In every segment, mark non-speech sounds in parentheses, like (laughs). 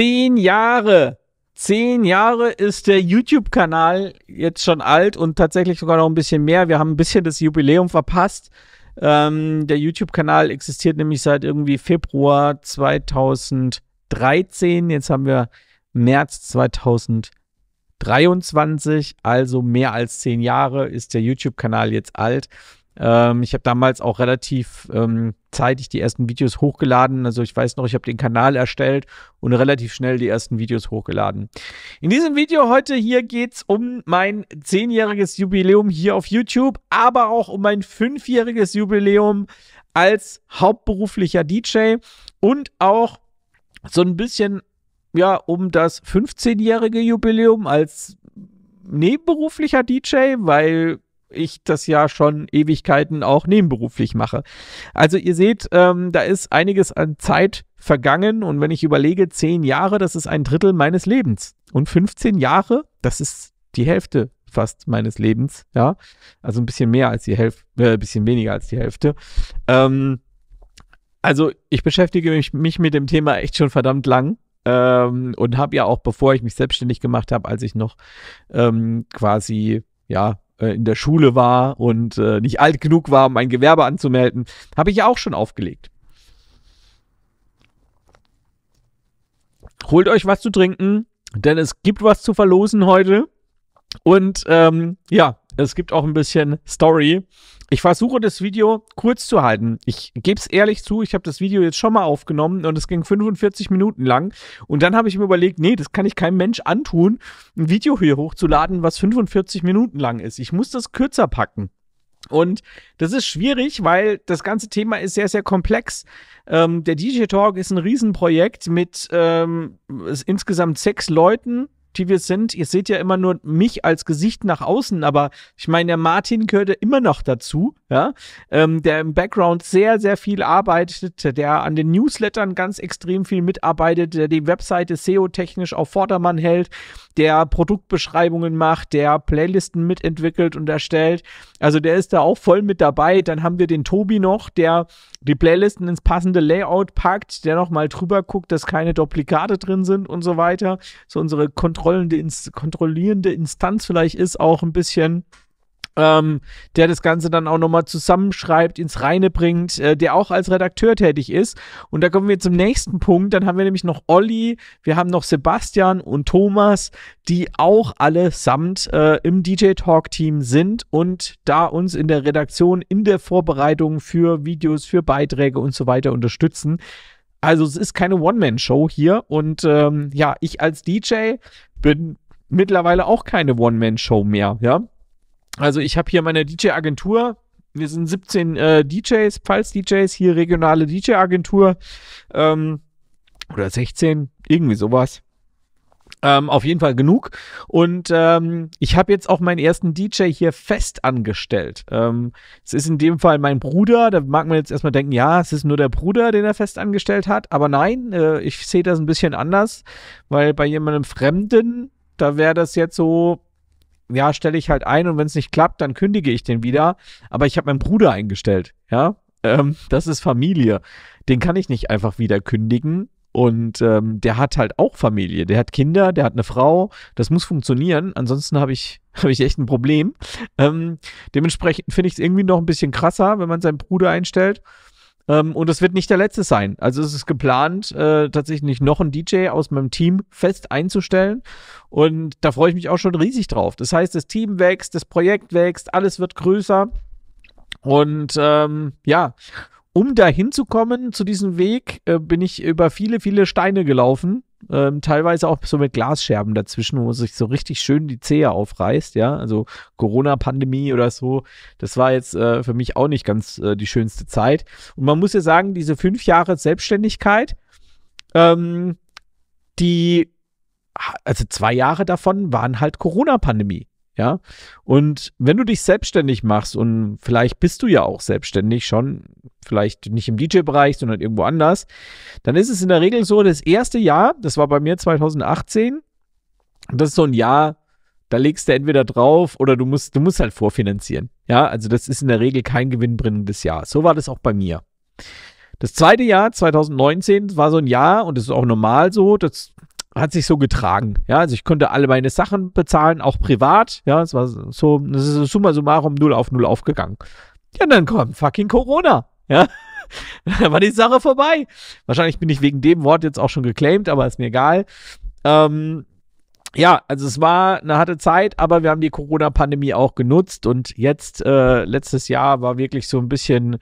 Zehn Jahre. Zehn Jahre ist der YouTube-Kanal jetzt schon alt und tatsächlich sogar noch ein bisschen mehr. Wir haben ein bisschen das Jubiläum verpasst. Ähm, der YouTube-Kanal existiert nämlich seit irgendwie Februar 2013. Jetzt haben wir März 2023, also mehr als zehn Jahre ist der YouTube-Kanal jetzt alt. Ähm, ich habe damals auch relativ ähm, zeitig die ersten Videos hochgeladen. Also ich weiß noch, ich habe den Kanal erstellt und relativ schnell die ersten Videos hochgeladen. In diesem Video heute hier geht's um mein zehnjähriges Jubiläum hier auf YouTube, aber auch um mein fünfjähriges Jubiläum als hauptberuflicher DJ und auch so ein bisschen ja um das 15-jährige Jubiläum als nebenberuflicher DJ, weil ich das ja schon Ewigkeiten auch nebenberuflich mache. Also ihr seht, ähm, da ist einiges an Zeit vergangen und wenn ich überlege, zehn Jahre, das ist ein Drittel meines Lebens und 15 Jahre, das ist die Hälfte fast meines Lebens, ja, also ein bisschen mehr als die Hälfte, äh, ein bisschen weniger als die Hälfte. Ähm, also ich beschäftige mich, mich mit dem Thema echt schon verdammt lang ähm, und habe ja auch, bevor ich mich selbstständig gemacht habe, als ich noch ähm, quasi ja äh, in der Schule war und äh, nicht alt genug war, um ein Gewerbe anzumelden, habe ich ja auch schon aufgelegt. Holt euch was zu trinken, denn es gibt was zu verlosen heute. Und ähm, ja, es gibt auch ein bisschen Story. Ich versuche das Video kurz zu halten. Ich gebe es ehrlich zu, ich habe das Video jetzt schon mal aufgenommen und es ging 45 Minuten lang. Und dann habe ich mir überlegt, nee, das kann ich keinem Mensch antun, ein Video hier hochzuladen, was 45 Minuten lang ist. Ich muss das kürzer packen. Und das ist schwierig, weil das ganze Thema ist sehr, sehr komplex. Ähm, der DJ Talk ist ein Riesenprojekt mit ähm, insgesamt sechs Leuten, wie wir sind. Ihr seht ja immer nur mich als Gesicht nach außen, aber ich meine, der Martin gehörte immer noch dazu, ja, ähm, der im Background sehr, sehr viel arbeitet, der an den Newslettern ganz extrem viel mitarbeitet, der die Webseite SEO-technisch auf Vordermann hält, der Produktbeschreibungen macht, der Playlisten mitentwickelt und erstellt. Also der ist da auch voll mit dabei. Dann haben wir den Tobi noch, der die Playlisten ins passende Layout packt, der nochmal drüber guckt, dass keine Duplikate drin sind und so weiter. So unsere kontrollierende, Instanz vielleicht ist auch ein bisschen ähm, der das Ganze dann auch nochmal zusammenschreibt, ins Reine bringt, äh, der auch als Redakteur tätig ist. Und da kommen wir zum nächsten Punkt. Dann haben wir nämlich noch Olli, wir haben noch Sebastian und Thomas, die auch allesamt äh, im DJ Talk Team sind und da uns in der Redaktion, in der Vorbereitung für Videos, für Beiträge und so weiter unterstützen. Also es ist keine One-Man-Show hier und ähm, ja, ich als DJ bin mittlerweile auch keine One-Man-Show mehr, ja. Also ich habe hier meine DJ-Agentur. Wir sind 17 äh, DJs, Pfalz-DJs, hier regionale DJ-Agentur. Ähm, oder 16, irgendwie sowas. Ähm, auf jeden Fall genug. Und ähm, ich habe jetzt auch meinen ersten DJ hier fest angestellt. Ähm, es ist in dem Fall mein Bruder. Da mag man jetzt erstmal denken, ja, es ist nur der Bruder, den er fest angestellt hat. Aber nein, äh, ich sehe das ein bisschen anders, weil bei jemandem Fremden, da wäre das jetzt so, ja, stelle ich halt ein und wenn es nicht klappt, dann kündige ich den wieder. Aber ich habe meinen Bruder eingestellt, ja. Ähm, das ist Familie. Den kann ich nicht einfach wieder kündigen. Und ähm, der hat halt auch Familie. Der hat Kinder, der hat eine Frau. Das muss funktionieren. Ansonsten habe ich, (laughs) hab ich echt ein Problem. Ähm, dementsprechend finde ich es irgendwie noch ein bisschen krasser, wenn man seinen Bruder einstellt. Ähm, und es wird nicht der letzte sein. Also es ist geplant, äh, tatsächlich noch einen DJ aus meinem Team fest einzustellen. Und da freue ich mich auch schon riesig drauf. Das heißt, das Team wächst, das Projekt wächst, alles wird größer. Und ähm, ja, um da hinzukommen zu diesem Weg, äh, bin ich über viele, viele Steine gelaufen ähm, teilweise auch so mit Glasscherben dazwischen, wo sich so richtig schön die Zehe aufreißt, ja. Also Corona-Pandemie oder so, das war jetzt äh, für mich auch nicht ganz äh, die schönste Zeit. Und man muss ja sagen, diese fünf Jahre Selbstständigkeit, ähm, die, also zwei Jahre davon waren halt Corona-Pandemie. Ja. Und wenn du dich selbstständig machst und vielleicht bist du ja auch selbstständig schon, vielleicht nicht im DJ-Bereich, sondern irgendwo anders, dann ist es in der Regel so, das erste Jahr, das war bei mir 2018, das ist so ein Jahr, da legst du entweder drauf oder du musst, du musst halt vorfinanzieren. Ja, also das ist in der Regel kein gewinnbringendes Jahr. So war das auch bei mir. Das zweite Jahr, 2019, war so ein Jahr und das ist auch normal so, das hat sich so getragen. Ja, also ich konnte alle meine Sachen bezahlen, auch privat. Ja, es war so, es ist summa summarum null auf null aufgegangen. Ja, dann kommt fucking Corona. Ja, (laughs) dann war die Sache vorbei. Wahrscheinlich bin ich wegen dem Wort jetzt auch schon geclaimed, aber ist mir egal. Ähm, ja, also es war eine harte Zeit, aber wir haben die Corona-Pandemie auch genutzt und jetzt, äh, letztes Jahr war wirklich so ein bisschen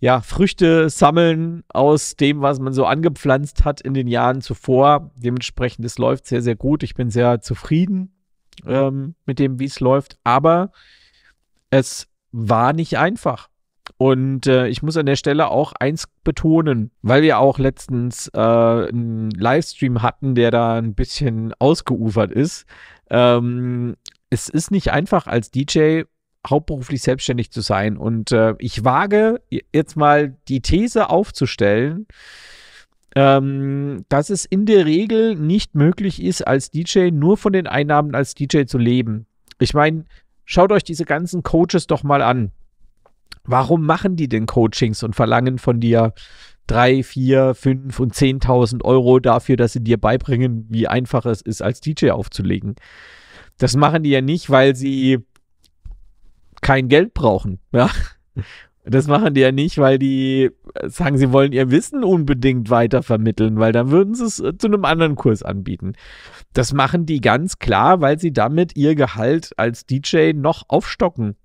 ja, Früchte sammeln aus dem, was man so angepflanzt hat in den Jahren zuvor. Dementsprechend, es läuft sehr, sehr gut. Ich bin sehr zufrieden ähm, mit dem, wie es läuft. Aber es war nicht einfach. Und äh, ich muss an der Stelle auch eins betonen, weil wir auch letztens äh, einen Livestream hatten, der da ein bisschen ausgeufert ist. Ähm, es ist nicht einfach als DJ hauptberuflich selbstständig zu sein. Und äh, ich wage jetzt mal die These aufzustellen, ähm, dass es in der Regel nicht möglich ist, als DJ nur von den Einnahmen als DJ zu leben. Ich meine, schaut euch diese ganzen Coaches doch mal an. Warum machen die denn Coachings und verlangen von dir 3, 4, 5 und 10.000 Euro dafür, dass sie dir beibringen, wie einfach es ist, als DJ aufzulegen? Das machen die ja nicht, weil sie kein Geld brauchen. Ja. Das machen die ja nicht, weil die äh, sagen, sie wollen ihr Wissen unbedingt weitervermitteln, weil dann würden sie es äh, zu einem anderen Kurs anbieten. Das machen die ganz klar, weil sie damit ihr Gehalt als DJ noch aufstocken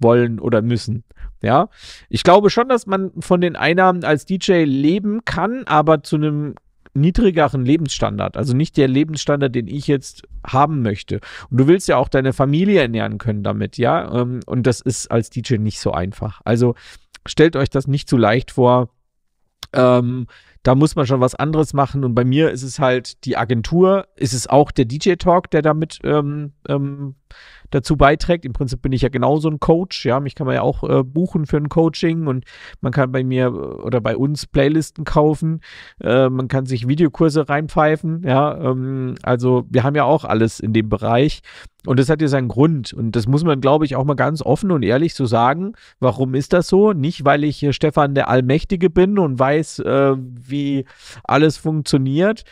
wollen oder müssen. Ja, ich glaube schon, dass man von den Einnahmen als DJ leben kann, aber zu einem niedrigeren Lebensstandard, also nicht der Lebensstandard, den ich jetzt haben möchte. Und du willst ja auch deine Familie ernähren können damit, ja. Ähm, und das ist als DJ nicht so einfach. Also stellt euch das nicht zu leicht vor. Ähm, da muss man schon was anderes machen. Und bei mir ist es halt die Agentur, ist es auch der DJ-Talk, der damit ähm, ähm, dazu beiträgt. Im Prinzip bin ich ja genauso ein Coach. Ja, mich kann man ja auch äh, buchen für ein Coaching und man kann bei mir äh, oder bei uns Playlisten kaufen. Äh, man kann sich Videokurse reinpfeifen. Ja, ähm, also wir haben ja auch alles in dem Bereich. Und das hat ja seinen Grund. Und das muss man, glaube ich, auch mal ganz offen und ehrlich so sagen. Warum ist das so? Nicht, weil ich äh, Stefan der Allmächtige bin und weiß, äh, wie alles funktioniert.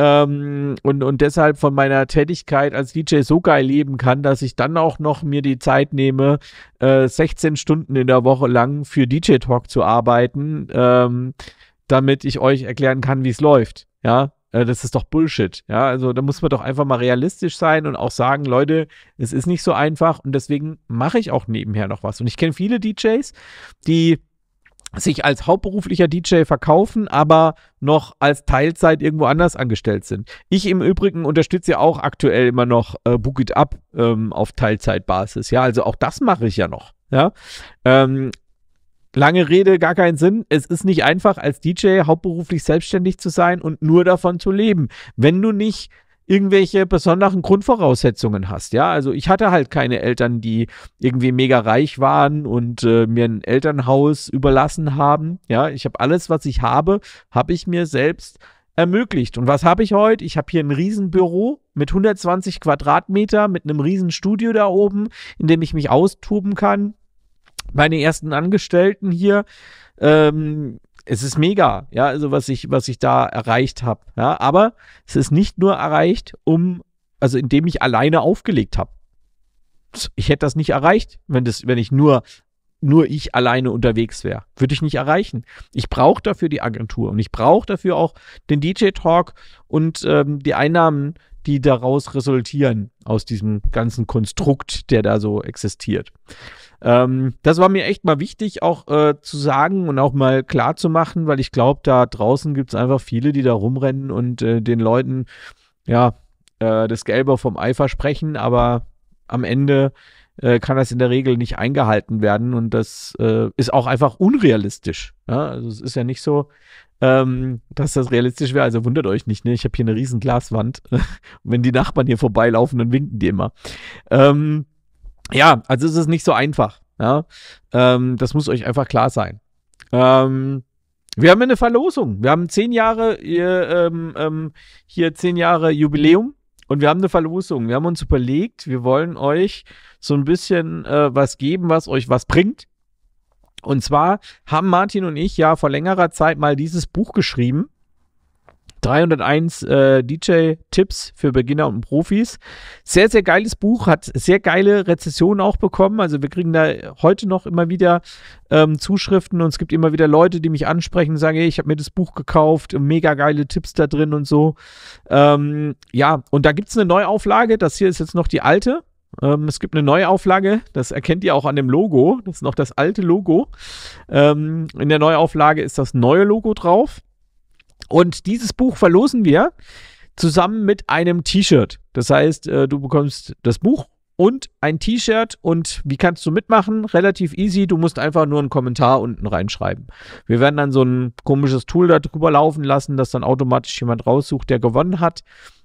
Ähm, und, und deshalb von meiner Tätigkeit als DJ so geil leben kann, dass ich dann auch noch mir die Zeit nehme, äh, 16 Stunden in der Woche lang für DJ Talk zu arbeiten, ähm, damit ich euch erklären kann, wie es läuft. Ja, äh, das ist doch Bullshit. Ja, also da muss man doch einfach mal realistisch sein und auch sagen, Leute, es ist nicht so einfach und deswegen mache ich auch nebenher noch was. Und ich kenne viele DJs, die sich als hauptberuflicher DJ verkaufen, aber noch als Teilzeit irgendwo anders angestellt sind. Ich im Übrigen unterstütze ja auch aktuell immer noch äh, Book It Up ähm, auf Teilzeitbasis. Ja, also auch das mache ich ja noch. Ja, ähm, lange Rede, gar keinen Sinn. Es ist nicht einfach, als DJ hauptberuflich selbstständig zu sein und nur davon zu leben. Wenn du nicht irgendwelche besonderen Grundvoraussetzungen hast. Ja, also ich hatte halt keine Eltern, die irgendwie mega reich waren und äh, mir ein Elternhaus überlassen haben. Ja, ich habe alles, was ich habe, habe ich mir selbst ermöglicht. Und was habe ich heute? Ich habe hier ein Riesenbüro mit 120 Quadratmeter, mit einem Riesenstudio da oben, in dem ich mich austoben kann. Meine ersten Angestellten hier. Ähm, es ist mega, ja, also was ich, was ich da erreicht habe. Ja, aber es ist nicht nur erreicht, um, also indem ich alleine aufgelegt habe. Ich hätte das nicht erreicht, wenn das, wenn ich nur, nur ich alleine unterwegs wäre. Würde ich nicht erreichen. Ich brauche dafür die Agentur und ich brauche dafür auch den DJ-Talk und ähm, die Einnahmen die daraus resultieren, aus diesem ganzen Konstrukt, der da so existiert. Ähm, das war mir echt mal wichtig, auch äh, zu sagen und auch mal klar zu machen, weil ich glaube, da draußen gibt es einfach viele, die da rumrennen und äh, den Leuten, ja, äh, das Gelbe vom Ei versprechen, aber am Ende äh, kann das in der Regel nicht eingehalten werden und das äh, ist auch einfach unrealistisch. Ja? Also es ist ja nicht so, ähm, dass das realistisch wäre. Also wundert euch nicht, ne? Ich habe hier eine riesen Glaswand. Und (laughs) wenn die Nachbarn hier vorbeilaufen, dann winken die immer. Ähm, ja, also es ist nicht so einfach. Ja? Ähm, das muss euch einfach klar sein. Ähm, wir haben eine Verlosung. Wir haben zehn Jahre äh, ähm, ähm, hier zehn Jahre Jubiläum und wir haben eine Verlosung. Wir haben uns überlegt, wir wollen euch so ein bisschen äh, was geben, was euch was bringt. Und zwar haben Martin und ich ja vor längerer Zeit mal dieses Buch geschrieben. 301 äh, DJ-Tipps für Beginner und Profis. Sehr, sehr geiles Buch, hat sehr geile Rezessionen auch bekommen. Also wir kriegen da heute noch immer wieder ähm, Zuschriften und es gibt immer wieder Leute, die mich ansprechen und sagen, hey, ich habe mir das Buch gekauft, mega geile Tipps da drin und so. Ähm, ja, und da gibt es eine Neuauflage, das hier ist jetzt noch die alte. Ähm, es gibt eine Neuauflage, das erkennt ihr auch an dem Logo. Das ist noch das alte Logo. Ähm, in der Neuauflage ist das neue Logo drauf. Und dieses Buch verlosen wir zusammen mit einem T-Shirt. Das heißt, äh, du bekommst das Buch und ein T-Shirt. Und wie kannst du mitmachen? Relativ easy. Du musst einfach nur einen Kommentar unten reinschreiben. Wir werden dann so ein komisches Tool darüber laufen lassen, dass dann automatisch jemand raussucht, der gewonnen hat.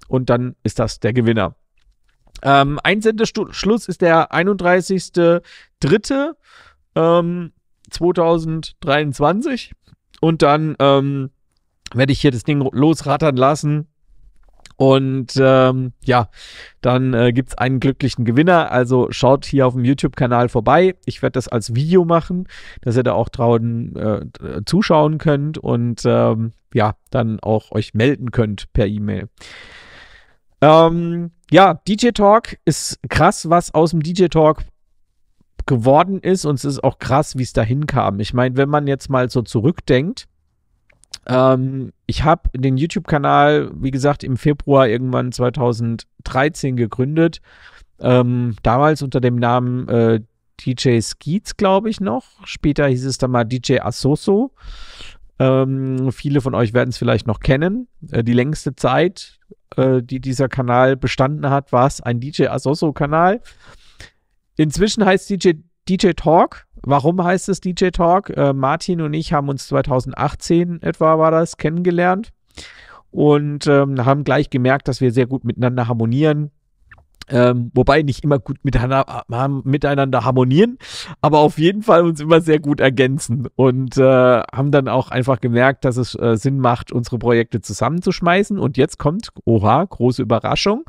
Und dann ist das der Gewinner. Ähm, Einsendeschluss ist der 31.03. Ähm, 2023. Und dann ähm, werde ich hier das Ding losrattern lassen. Und ähm, ja, dann äh, gibt es einen glücklichen Gewinner. Also schaut hier auf dem YouTube-Kanal vorbei. Ich werde das als Video machen, dass ihr da auch draußen äh, zuschauen könnt und ähm, ja, dann auch euch melden könnt per E-Mail. Ähm, ja, DJ Talk ist krass, was aus dem DJ Talk geworden ist und es ist auch krass, wie es dahin kam. Ich meine, wenn man jetzt mal so zurückdenkt, ähm, ich habe den YouTube-Kanal, wie gesagt, im Februar irgendwann 2013 gegründet. Ähm, damals unter dem Namen äh, DJ Skeets, glaube ich, noch. Später hieß es dann mal DJ Asoso. Ähm, viele von euch werden es vielleicht noch kennen. Äh, die längste Zeit, äh, die dieser Kanal bestanden hat, war es ein DJ Asoso-Kanal. Inzwischen heißt DJ, DJ Talk. Warum heißt es DJ Talk? Äh, Martin und ich haben uns 2018 etwa war das kennengelernt und ähm, haben gleich gemerkt, dass wir sehr gut miteinander harmonieren, ähm, wobei nicht immer gut miteinander harmonieren, aber auf jeden Fall uns immer sehr gut ergänzen und äh, haben dann auch einfach gemerkt, dass es äh, Sinn macht, unsere Projekte zusammenzuschmeißen. Und jetzt kommt, oha, große Überraschung.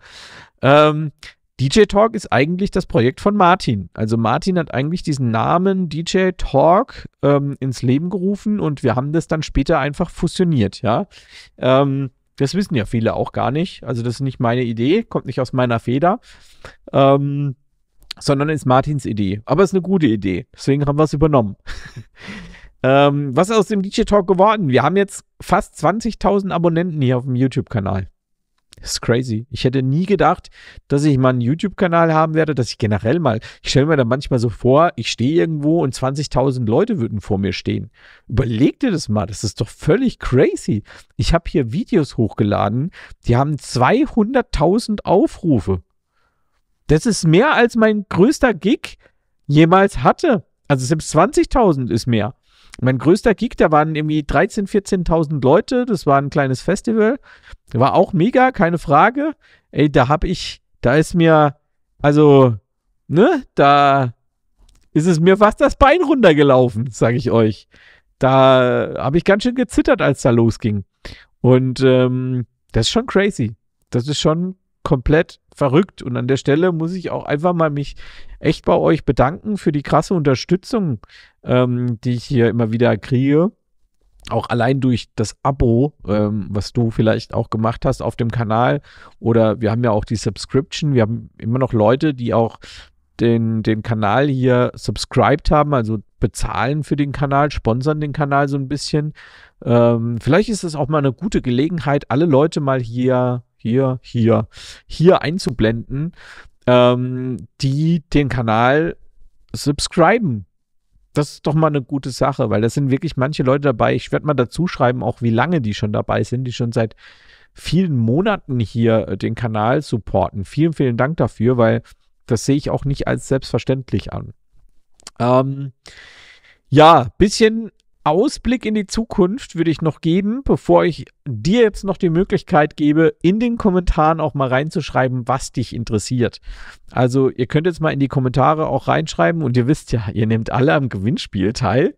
Ähm, DJ Talk ist eigentlich das Projekt von Martin. Also Martin hat eigentlich diesen Namen DJ Talk ähm, ins Leben gerufen und wir haben das dann später einfach fusioniert, ja. Ähm, das wissen ja viele auch gar nicht. Also das ist nicht meine Idee, kommt nicht aus meiner Feder, ähm, sondern ist Martins Idee. Aber es ist eine gute Idee. Deswegen haben wir es übernommen. (laughs) ähm, was ist aus dem DJ Talk geworden? Wir haben jetzt fast 20.000 Abonnenten hier auf dem YouTube-Kanal. Das ist crazy. Ich hätte nie gedacht, dass ich mal einen YouTube-Kanal haben werde, dass ich generell mal, ich stelle mir da manchmal so vor, ich stehe irgendwo und 20.000 Leute würden vor mir stehen. Überleg dir das mal, das ist doch völlig crazy. Ich habe hier Videos hochgeladen, die haben 200.000 Aufrufe. Das ist mehr als mein größter Gig jemals hatte. Also selbst 20.000 ist mehr mein größter Geek, da waren irgendwie 13.000, 14 14.000 Leute. Das war ein kleines Festival. War auch mega, keine Frage. Ey, da hab ich, da ist mir, also, ne, da ist es mir fast das Bein runtergelaufen, sag ich euch. Da habe ich ganz schön gezittert, als da losging. Und ähm, das ist schon crazy. Das ist schon komplett verrückt. Und an der Stelle muss ich auch einfach mal mich echt bei euch bedanken für die krasse Unterstützung, ähm, die ich hier immer wieder kriege. Auch allein durch das Abo, ähm, was du vielleicht auch gemacht hast auf dem Kanal. Oder wir haben ja auch die Subscription. Wir haben immer noch Leute, die auch den, den Kanal hier subscribed haben, also bezahlen für den Kanal, sponsern den Kanal so ein bisschen. Ähm, vielleicht ist es auch mal eine gute Gelegenheit, alle Leute mal hier hier, hier, hier einzublenden, ähm, die den Kanal subscriben. Das ist doch mal eine gute Sache, weil da sind wirklich manche Leute dabei. Ich werde mal dazu schreiben, auch wie lange die schon dabei sind, die schon seit vielen Monaten hier äh, den Kanal supporten. Vielen, vielen Dank dafür, weil das sehe ich auch nicht als selbstverständlich an. Ähm, ja, bisschen Ausblick in die Zukunft würde ich noch geben, bevor ich dir jetzt noch die Möglichkeit gebe, in den Kommentaren auch mal reinzuschreiben, was dich interessiert. Also ihr könnt jetzt mal in die Kommentare auch reinschreiben und ihr wisst ja, ihr nehmt alle am Gewinnspiel teil.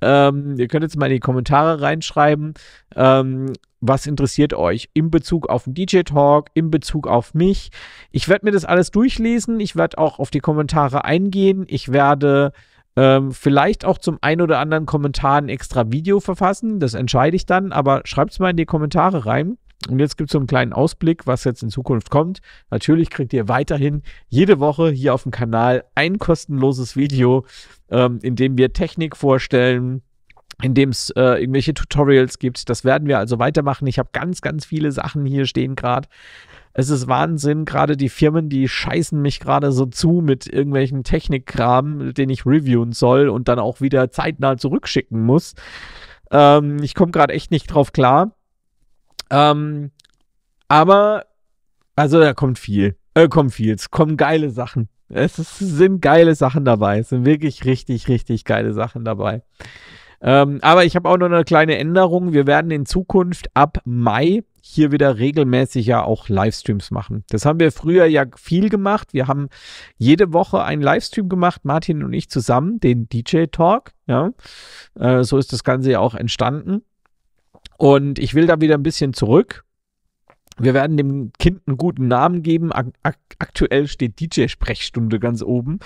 Ähm, ihr könnt jetzt mal in die Kommentare reinschreiben, ähm, was interessiert euch in Bezug auf den DJ Talk, in Bezug auf mich. Ich werde mir das alles durchlesen. Ich werde auch auf die Kommentare eingehen. Ich werde ähm, vielleicht auch zum ein oder anderen Kommentar ein extra Video verfassen. Das entscheide ich dann, aber schreibt es mal in die Kommentare rein. Und jetzt gibt es so einen kleinen Ausblick, was jetzt in Zukunft kommt. Natürlich kriegt ihr weiterhin jede Woche hier auf dem Kanal ein kostenloses Video, ähm, in dem wir Technik vorstellen, in dem es äh, irgendwelche Tutorials gibt. Das werden wir also weitermachen. Ich habe ganz, ganz viele Sachen hier stehen gerade. Es ist Wahnsinn, gerade die Firmen, die scheißen mich gerade so zu mit irgendwelchen Technikkram, den ich reviewen soll und dann auch wieder zeitnah zurückschicken muss. Ähm, ich komme gerade echt nicht drauf klar. Ähm, aber, also da kommt viel. Äh, kommt viel. Es kommen geile Sachen. Es ist, sind geile Sachen dabei. Es sind wirklich richtig, richtig geile Sachen dabei. Ähm, aber ich habe auch noch eine kleine Änderung. Wir werden in Zukunft ab Mai hier wieder regelmäßig ja auch Livestreams machen. Das haben wir früher ja viel gemacht. Wir haben jede Woche einen Livestream gemacht, Martin und ich zusammen, den DJ Talk. Ja, äh, so ist das Ganze ja auch entstanden. Und ich will da wieder ein bisschen zurück wir werden dem Kind einen guten Namen geben. Ak aktuell steht DJ-Sprechstunde ganz oben.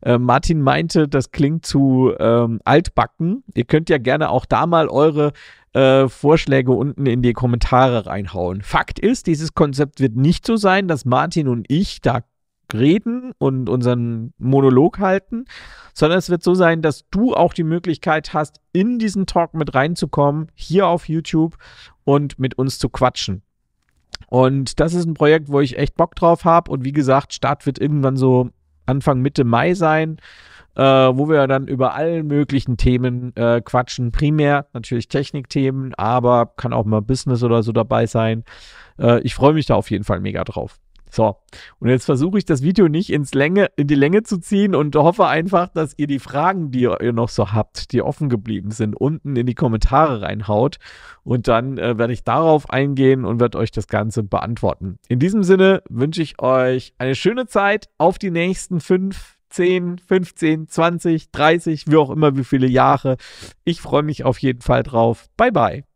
Äh, Martin meinte, das klingt zu ähm, altbacken. Ihr könnt ja gerne auch da mal eure äh, Vorschläge unten in die Kommentare reinhauen. Fakt ist, dieses Konzept wird nicht so sein, dass Martin und ich da reden und unseren Monolog halten, sondern es wird so sein, dass du auch die Möglichkeit hast, in diesen Talk mit reinzukommen, hier auf YouTube und mit uns zu quatschen. Und das ist ein Projekt, wo ich echt Bock drauf habe. Und wie gesagt, Start wird irgendwann so Anfang Mitte Mai sein, äh, wo wir dann über allen möglichen Themen äh, quatschen. Primär natürlich Technikthemen, aber kann auch mal Business oder so dabei sein. Äh, ich freue mich da auf jeden Fall mega drauf. So, und jetzt versuche ich das Video nicht ins Länge, in die Länge zu ziehen und hoffe einfach, dass ihr die Fragen, die ihr noch so habt, die offen geblieben sind, unten in die Kommentare reinhaut. Und dann äh, werde ich darauf eingehen und werde euch das Ganze beantworten. In diesem Sinne wünsche ich euch eine schöne Zeit auf die nächsten 5, 10, 15, 20, 30, wie auch immer, wie viele Jahre. Ich freue mich auf jeden Fall drauf. Bye, bye.